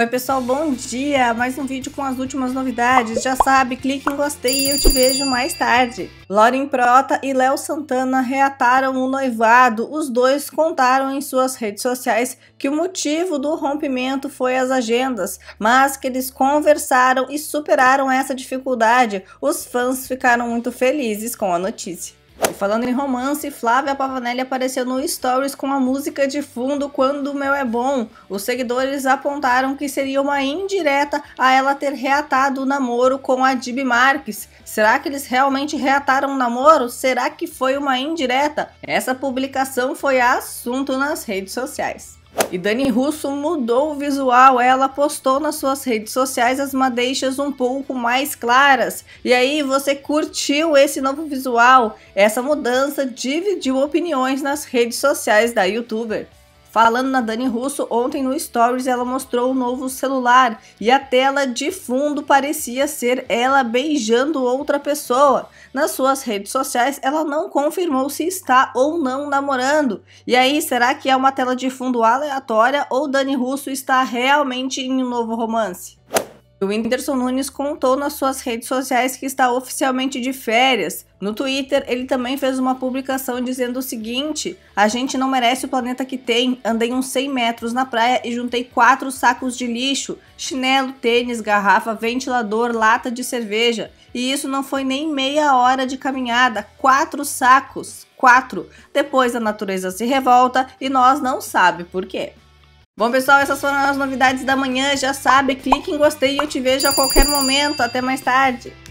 Oi pessoal, bom dia! Mais um vídeo com as últimas novidades. Já sabe, clique em gostei e eu te vejo mais tarde. Lauren Prota e Léo Santana reataram o noivado. Os dois contaram em suas redes sociais que o motivo do rompimento foi as agendas, mas que eles conversaram e superaram essa dificuldade. Os fãs ficaram muito felizes com a notícia. E falando em romance, Flávia Pavanelli apareceu no Stories com a música de fundo Quando o Meu É Bom. Os seguidores apontaram que seria uma indireta a ela ter reatado o namoro com a Dib Marques. Será que eles realmente reataram o namoro? Será que foi uma indireta? Essa publicação foi assunto nas redes sociais. E Dani Russo mudou o visual, ela postou nas suas redes sociais as madeixas um pouco mais claras. E aí, você curtiu esse novo visual? Essa mudança dividiu opiniões nas redes sociais da youtuber. Falando na Dani Russo, ontem no Stories ela mostrou o um novo celular e a tela de fundo parecia ser ela beijando outra pessoa. Nas suas redes sociais, ela não confirmou se está ou não namorando. E aí, será que é uma tela de fundo aleatória ou Dani Russo está realmente em um novo romance? O Whindersson Nunes contou nas suas redes sociais que está oficialmente de férias. No Twitter, ele também fez uma publicação dizendo o seguinte: A gente não merece o planeta que tem. Andei uns 100 metros na praia e juntei quatro sacos de lixo: chinelo, tênis, garrafa, ventilador, lata de cerveja. E isso não foi nem meia hora de caminhada. Quatro sacos. Quatro. Depois a natureza se revolta e nós não sabe por quê. Bom, pessoal, essas foram as novidades da manhã. Já sabe, clique em gostei e eu te vejo a qualquer momento. Até mais tarde.